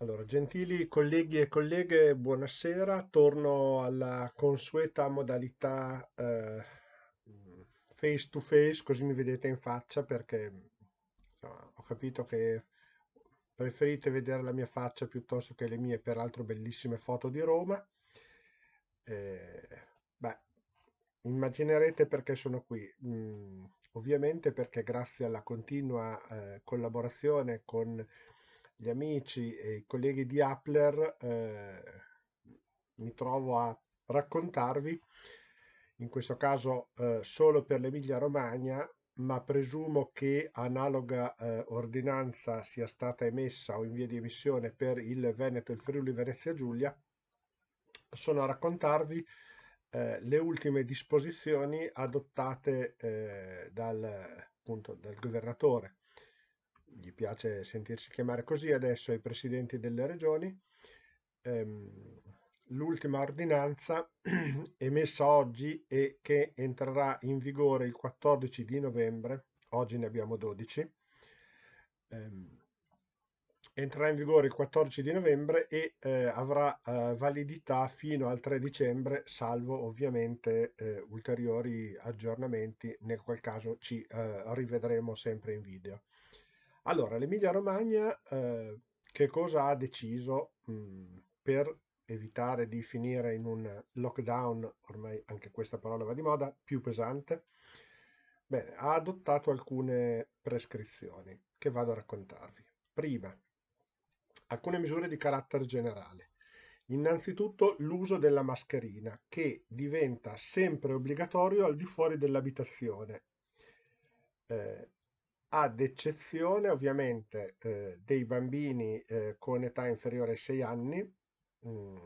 Allora, gentili colleghi e colleghe, buonasera. Torno alla consueta modalità eh, face to face, così mi vedete in faccia perché insomma, ho capito che preferite vedere la mia faccia piuttosto che le mie, peraltro bellissime foto di Roma. Eh, beh, immaginerete perché sono qui. Mm, ovviamente perché grazie alla continua eh, collaborazione con gli amici e i colleghi di Appler eh, mi trovo a raccontarvi, in questo caso eh, solo per l'Emilia Romagna, ma presumo che analoga eh, ordinanza sia stata emessa o in via di emissione per il Veneto e il Friuli Venezia Giulia, sono a raccontarvi eh, le ultime disposizioni adottate eh, dal, appunto, dal governatore gli piace sentirsi chiamare così adesso ai presidenti delle regioni, ehm, l'ultima ordinanza emessa oggi e che entrerà in vigore il 14 di novembre, oggi ne abbiamo 12, ehm, entrerà in vigore il 14 di novembre e eh, avrà eh, validità fino al 3 dicembre, salvo ovviamente eh, ulteriori aggiornamenti, nel qual caso ci eh, rivedremo sempre in video. Allora, l'Emilia Romagna eh, che cosa ha deciso mh, mhmm, per evitare di finire in un lockdown, ormai anche questa parola va di moda, più pesante? Bene, ha adottato alcune prescrizioni che vado a raccontarvi. Prima, alcune misure di carattere generale. Innanzitutto l'uso della mascherina che diventa sempre obbligatorio al di fuori dell'abitazione. Eh, ad eccezione ovviamente eh, dei bambini eh, con età inferiore ai 6 anni, mm,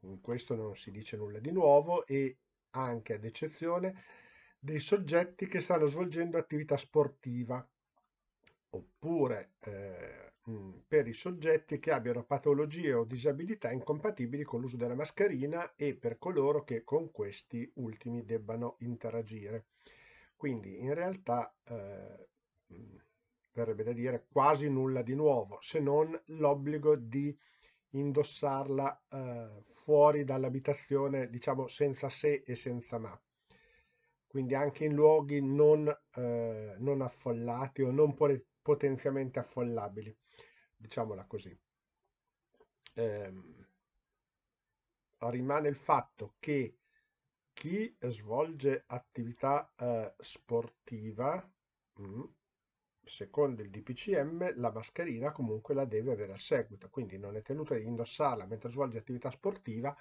in questo non si dice nulla di nuovo, e anche ad eccezione dei soggetti che stanno svolgendo attività sportiva, oppure eh, mh, mm, per i soggetti che abbiano patologie o disabilità incompatibili con l'uso della mascherina e per coloro che con questi ultimi debbano interagire. Quindi in realtà eh, Mm. verrebbe da dire quasi nulla di nuovo, se non l'obbligo di indossarla eh, fuori dall'abitazione, diciamo senza se e senza ma. Quindi anche in luoghi non, eh, non affollati o non potenzialmente affollabili, diciamola così. Eh, rimane il fatto che chi svolge attività eh, sportiva, mh, mm, secondo il DPCM la mascherina comunque la deve avere a seguito, quindi non è tenuta di indossarla mentre svolge attività sportiva,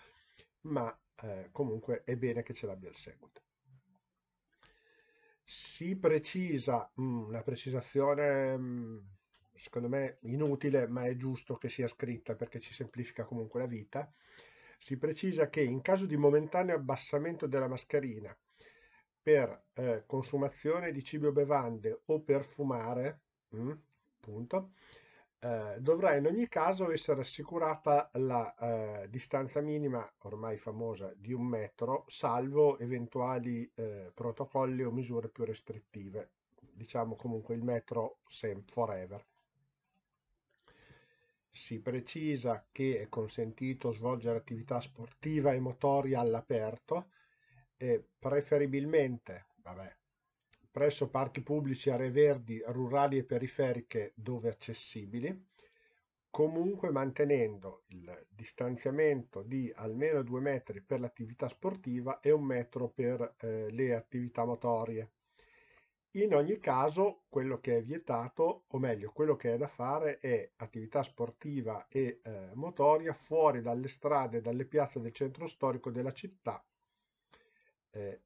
ma eh, comunque è bene che ce l'abbia al seguito. Si precisa mm, una precisazione mm, secondo me inutile, ma è giusto che sia scritta perché ci semplifica comunque la vita. Si precisa che in caso di momentaneo abbassamento della mascherina per eh, consumazione di cibo o bevande o per fumare, mh, mm, punto, eh, dovrà in ogni caso essere assicurata la eh, distanza minima, ormai famosa, di un metro, salvo eventuali eh, protocolli o misure più restrittive. Diciamo comunque il metro sempre forever. Si precisa che è consentito svolgere attività sportiva e motoria all'aperto, e preferibilmente vabbè, presso parchi pubblici, aree verdi, rurali e periferiche dove accessibili, comunque mantenendo il distanziamento di almeno 2 metri per l'attività sportiva e un metro per eh, le attività motorie. In ogni caso, quello che è vietato, o meglio, quello che è da fare è attività sportiva e eh, motoria fuori dalle strade dalle piazze del centro storico della città eh,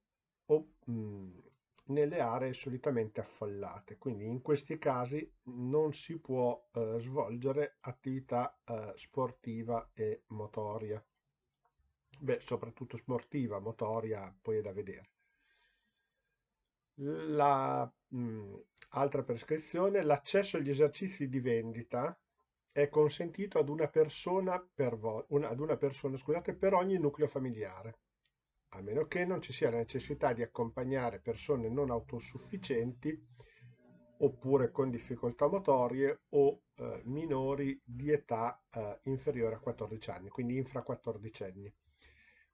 o, mh, nelle aree solitamente affollate. Quindi in questi casi non si può eh, svolgere attività eh, sportiva e motoria. Beh, soprattutto sportiva, motoria, poi è da vedere. La, mh, altra prescrizione, l'accesso agli esercizi di vendita è consentito ad una persona per, una, ad una persona, scusate, per ogni nucleo familiare a meno che non ci sia la necessità di accompagnare persone non autosufficienti oppure con difficoltà motorie o eh, minori di età eh, inferiore a 14 anni, quindi infra 14 anni.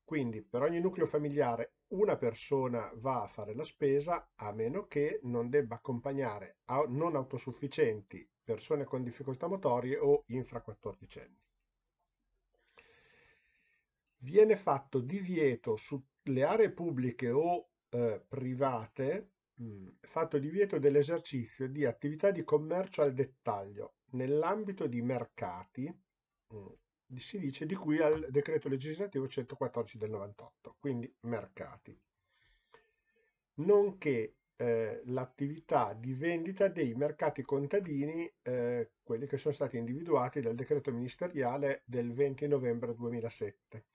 Quindi per ogni nucleo familiare una persona va a fare la spesa a meno che non debba accompagnare non autosufficienti, persone con difficoltà motorie o infra 14 anni viene fatto divieto sulle aree pubbliche o eh, private, mh, mm, fatto divieto dell'esercizio di attività di commercio al dettaglio nell'ambito di mercati, mh, mm, si dice di cui al decreto legislativo 114 del 98, quindi mercati, nonché eh, l'attività di vendita dei mercati contadini, eh, quelli che sono stati individuati dal decreto ministeriale del 20 novembre 2007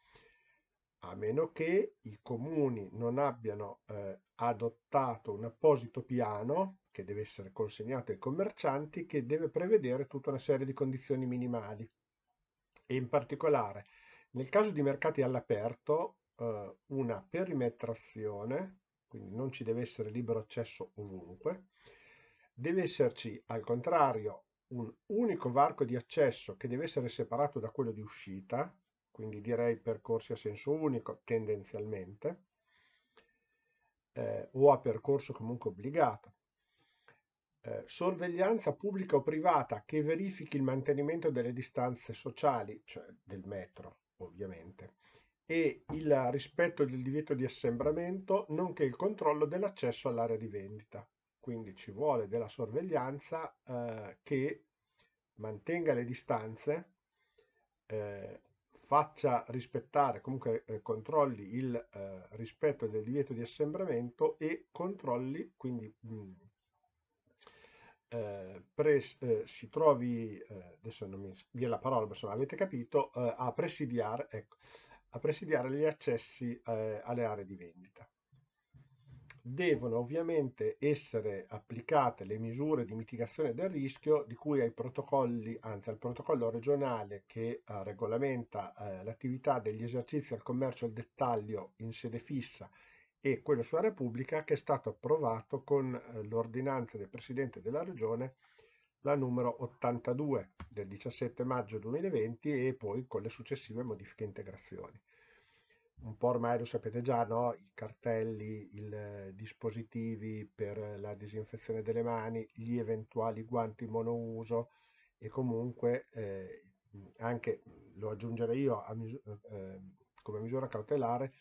a meno che i comuni non abbiano eh, adottato un apposito piano che deve essere consegnato ai commercianti che deve prevedere tutta una serie di condizioni minimali e in particolare nel caso di mercati all'aperto eh, una perimetrazione quindi non ci deve essere libero accesso ovunque deve esserci al contrario un unico varco di accesso che deve essere separato da quello di uscita quindi direi percorsi a senso unico tendenzialmente, eh, o a percorso comunque obbligato. Eh, sorveglianza pubblica o privata che verifichi il mantenimento delle distanze sociali, cioè del metro ovviamente, e il rispetto del divieto di assembramento, nonché il controllo dell'accesso all'area di vendita. Quindi ci vuole della sorveglianza eh, che mantenga le distanze eh, faccia rispettare, comunque eh, controlli il eh, rispetto del divieto di assembramento e controlli, quindi mh, mm, eh, pres, eh, si trovi, eh, adesso non mi dia la parola, ma insomma avete capito, eh, a presidiare, ecco, a, presidiare, gli accessi alle aree di vendita devono ovviamente essere applicate le misure di mitigazione del rischio di cui ai protocolli, anzi al protocollo regionale che eh, regolamenta eh, l'attività degli esercizi al commercio al dettaglio in sede fissa e quello sulla Repubblica che è stato approvato con eh, l'ordinanza del Presidente della Regione la numero 82 del 17 maggio 2020 e poi con le successive modifiche e integrazioni un po' ormai lo sapete già, no? i cartelli, i eh, dispositivi per la disinfezione delle mani, gli eventuali guanti monouso e comunque eh, anche, lo aggiungerei io a mis eh, ehm, come misura cautelare,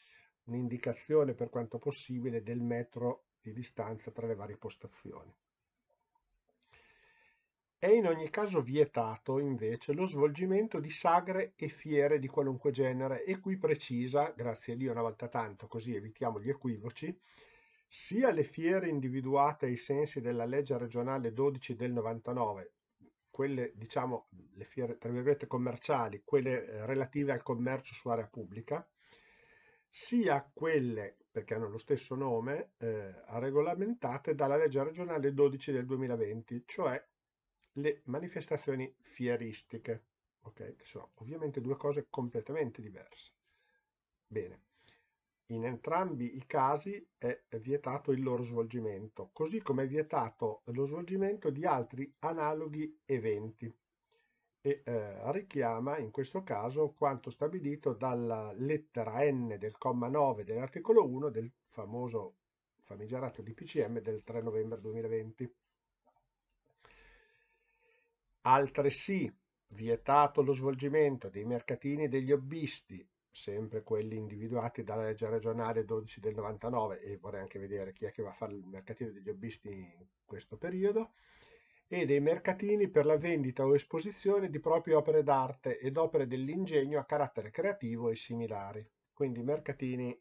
un'indicazione per quanto possibile del metro di distanza tra le varie postazioni. È in ogni caso vietato, invece, lo svolgimento di sagre e fiere di qualunque genere e qui precisa, grazie a Dio una volta tanto, così evitiamo gli equivoci, sia le fiere individuate ai sensi della legge regionale 12 del 99, quelle diciamo le fiere tra virgolette commerciali, quelle eh, relative al commercio su area pubblica, sia quelle, perché hanno lo stesso nome, eh, regolamentate dalla legge regionale 12 del 2020, cioè le manifestazioni fieristiche, okay? che sono ovviamente due cose completamente diverse. Bene, in entrambi i casi è vietato il loro svolgimento, così come è vietato lo svolgimento di altri analoghi eventi e eh, richiama in questo caso quanto stabilito dalla lettera n del comma 9 dell'articolo 1 del famoso famigerato DPCM del 3 novembre 2020. Altresì vietato lo svolgimento dei mercatini degli hobbisti, sempre quelli individuati dalla legge regionale 12 del 99 e vorrei anche vedere chi è che va a fare il mercatino degli hobbisti in questo periodo e dei mercatini per la vendita o esposizione di proprie opere d'arte ed opere dell'ingegno a carattere creativo e similari. Quindi mercatini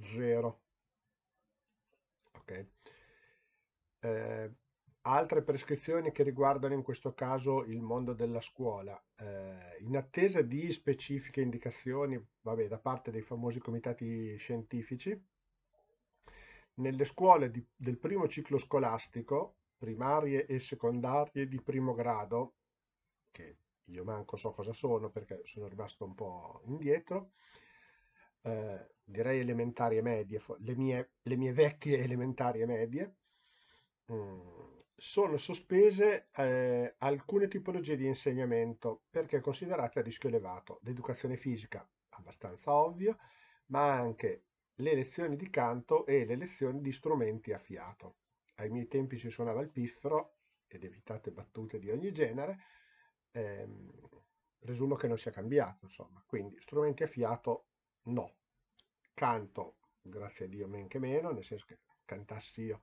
zero. Ok. Eh, Altre prescrizioni che riguardano in questo caso il mondo della scuola, eh, in attesa di specifiche indicazioni vabbè, da parte dei famosi comitati scientifici, nelle scuole di, del primo ciclo scolastico, primarie e secondarie di primo grado, che io manco so cosa sono perché sono rimasto un po' indietro, eh, direi elementari e medie, le mie, le mie vecchie elementari e medie, mm sono sospese eh, alcune tipologie di insegnamento perché considerate a rischio elevato, l'educazione fisica abbastanza ovvio, ma anche le lezioni di canto e le lezioni di strumenti a fiato. Ai miei tempi si suonava il piffero, ed evitate battute di ogni genere, ehm, presumo che non sia cambiato, insomma. Quindi strumenti a fiato no. Canto, grazie a Dio, men che meno, nel senso che cantassi io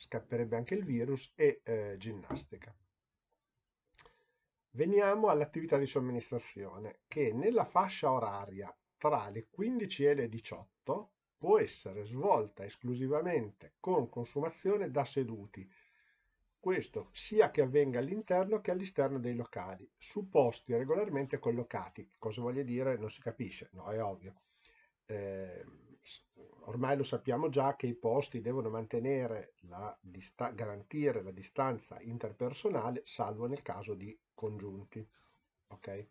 scapperebbe anche il virus, e eh, ginnastica. Veniamo all'attività di somministrazione, che nella fascia oraria tra le 15 e le 18 può essere svolta esclusivamente con consumazione da seduti, questo sia che avvenga all'interno che all'esterno dei locali, su posti regolarmente collocati. Cosa voglio dire? Non si capisce, no, è ovvio. Eh, ormai lo sappiamo già che i posti devono mantenere la garantire la distanza interpersonale salvo nel caso di congiunti. Okay?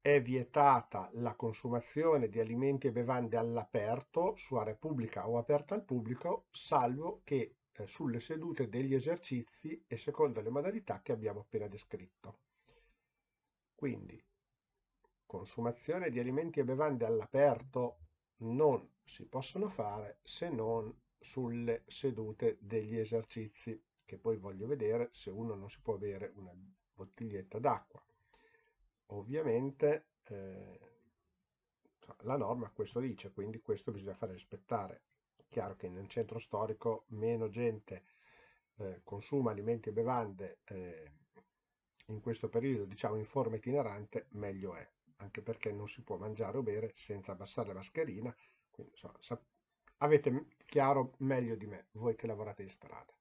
È vietata la consumazione di alimenti e bevande all'aperto, su area pubblica o aperta al pubblico, salvo che eh, sulle sedute degli esercizi e secondo le modalità che abbiamo appena descritto. Quindi, consumazione di alimenti e bevande all'aperto non si possono fare se non sulle sedute degli esercizi, che poi voglio vedere se uno non si può avere una bottiglietta d'acqua. Ovviamente eh, cioè, la norma questo dice, quindi questo bisogna fare rispettare. chiaro che in un centro storico meno gente eh, consuma alimenti e bevande eh, in questo periodo, diciamo in forma itinerante, meglio è anche perché non si può mangiare o bere senza abbassare la mascherina, quindi so, sap- avete chiaro meglio di me, voi che lavorate in strada.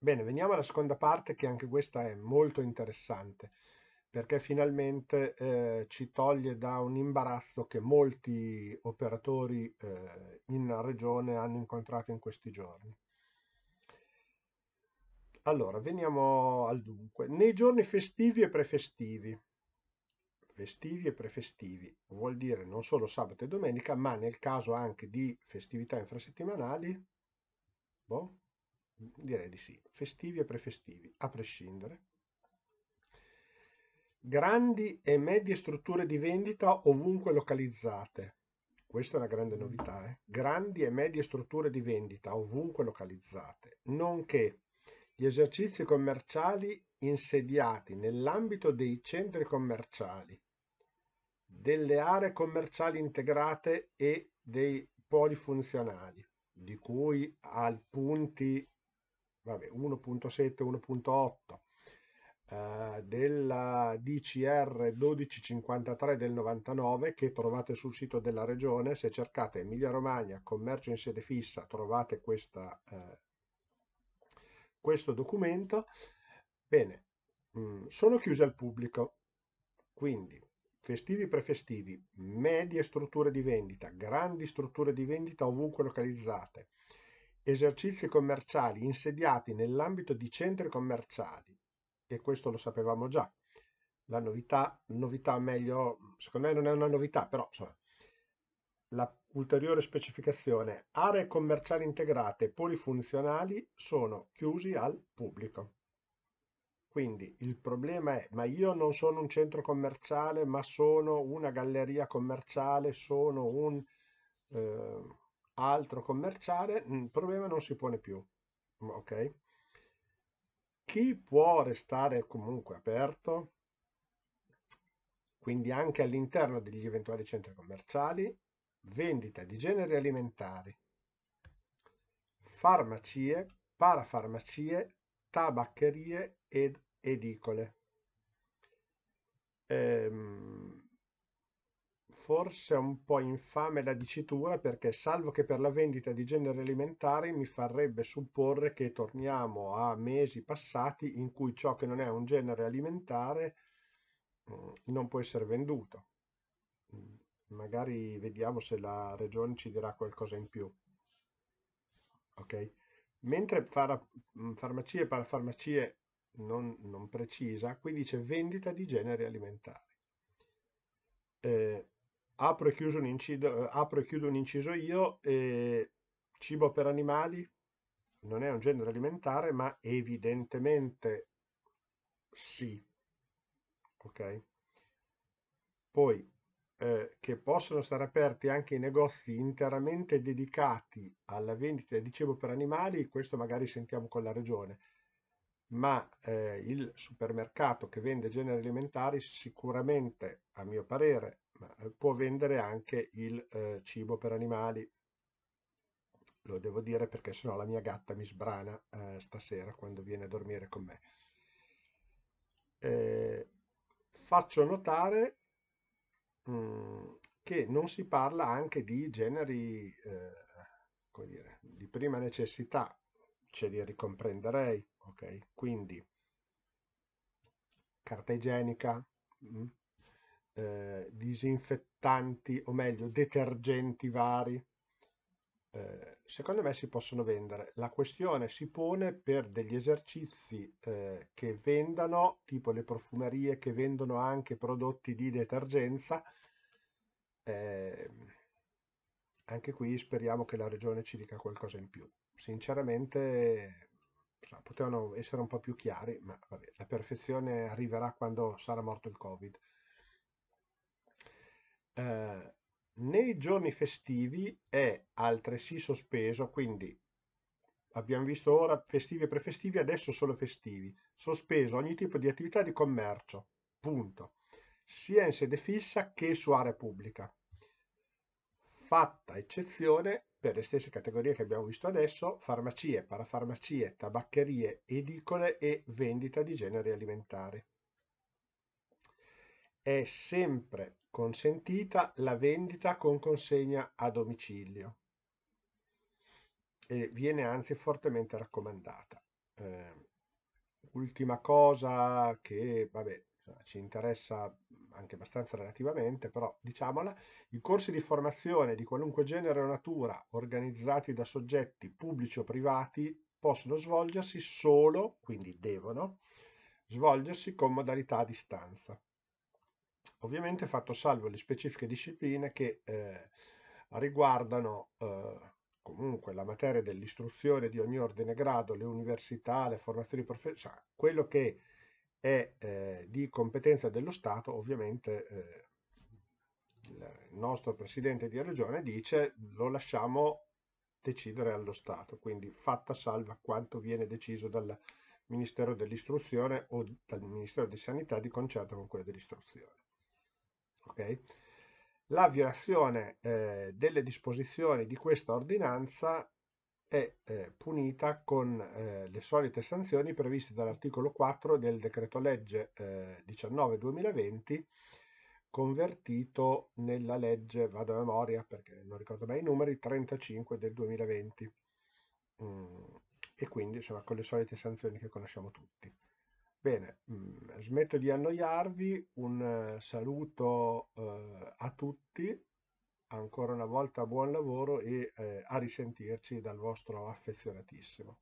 Bene, veniamo alla seconda parte che anche questa è molto interessante perché finalmente eh, ci toglie da un imbarazzo che molti operatori eh, in regione hanno incontrato in questi giorni. Allora, veniamo al dunque. Nei giorni festivi e prefestivi, festivi e prefestivi, vuol dire non solo sabato e domenica, ma nel caso anche di festività infrasettimanali, boh, direi di sì, festivi e prefestivi, a prescindere. Grandi e medie strutture di vendita ovunque localizzate. Questa è una grande mm. novità, eh? grandi e medie strutture di vendita ovunque localizzate, nonché gli esercizi commerciali insediati nell'ambito dei centri commerciali delle aree commerciali integrate e dei poli funzionali, di cui al punti 1.7, 1.8 eh, della DCR 1253 del 99 che trovate sul sito della regione, se cercate Emilia Romagna commercio in sede fissa trovate questa, eh, questo documento. Bene, mh, mm, sono chiuse al pubblico, quindi Festivi e prefestivi, medie strutture di vendita, grandi strutture di vendita ovunque localizzate, esercizi commerciali insediati nell'ambito di centri commerciali, e questo lo sapevamo già. La novità, novità meglio, secondo me non è una novità, però insomma, la ulteriore specificazione, aree commerciali integrate polifunzionali sono chiusi al pubblico. Quindi il problema è, ma io non sono un centro commerciale, ma sono una galleria commerciale, sono un eh, altro commerciale, mm, il problema non si pone più. Mm, ok? Chi può restare comunque aperto? Quindi anche all'interno degli eventuali centri commerciali, vendita di generi alimentari, farmacie, parafarmacie, tabaccherie ed edicole. Ehm, forse è un po' infame la dicitura perché salvo che per la vendita di generi alimentari mi farebbe supporre che torniamo a mesi passati in cui ciò che non è un genere alimentare mm, non può essere venduto. Mm, magari vediamo se la regione ci dirà qualcosa in più. Ok? Mentre mm, farmacie e parafarmacie non, non precisa, qui dice vendita di generi alimentari. Eh, apro, e chiudo un incido, eh, apro e chiudo un inciso io, eh, cibo per animali non è un genere alimentare, ma evidentemente sì. Ok? Poi eh, che possono stare aperti anche i negozi interamente dedicati alla vendita di cibo per animali, questo magari sentiamo con la regione ma eh, il supermercato che vende generi alimentari sicuramente, a mio parere, ma, eh, può vendere anche il eh, cibo per animali. Lo devo dire perché sennò la mia gatta mi sbrana eh, stasera quando viene a dormire con me. Eh, faccio notare mh, mm, che non si parla anche di generi eh, dire, di prima necessità, ce li ricomprenderei, ok? Quindi carta igienica, mh, mm, eh, disinfettanti o meglio detergenti vari, eh, secondo me si possono vendere. La questione si pone per degli esercizi eh, che vendano, tipo le profumerie che vendono anche prodotti di detergenza. Eh, anche qui speriamo che la regione ci dica qualcosa in più. Sinceramente so, cioè, potevano essere un po' più chiari, ma vabbè, la perfezione arriverà quando sarà morto il Covid. Eh, nei giorni festivi è altresì sospeso, quindi abbiamo visto ora festivi e prefestivi, adesso solo festivi, sospeso ogni tipo di attività di commercio, punto, sia in sede fissa che su area pubblica, fatta eccezione per le stesse categorie che abbiamo visto adesso, farmacie, parafarmacie, tabaccherie, edicole e vendita di generi alimentari. È sempre consentita la vendita con consegna a domicilio e viene anzi fortemente raccomandata. Eh, ultima cosa che vabbè, ci interessa anche abbastanza relativamente, però diciamola, i corsi di formazione di qualunque genere o natura organizzati da soggetti pubblici o privati possono svolgersi solo, quindi devono, svolgersi con modalità a distanza. Ovviamente fatto salvo le specifiche discipline che eh, riguardano eh, comunque la materia dell'istruzione di ogni ordine grado, le università, le formazioni professionali, quello che è eh, di competenza dello Stato, ovviamente eh, il nostro Presidente di Regione dice lo lasciamo decidere allo Stato, quindi fatta salva quanto viene deciso dal Ministero dell'Istruzione o dal Ministero di Sanità di concerto con quello dell'Istruzione. Okay? La violazione eh, delle disposizioni di questa ordinanza è eh, punita con eh, le solite sanzioni previste dall'articolo 4 del decreto legge 19-2020 eh, convertito nella legge, vado a memoria perché non ricordo mai i numeri, 35 del 2020 mm, e quindi insomma con le solite sanzioni che conosciamo tutti. Bene, mm, smetto di annoiarvi, un saluto a tutti Ancora una volta buon lavoro e eh, a risentirci dal vostro affezionatissimo.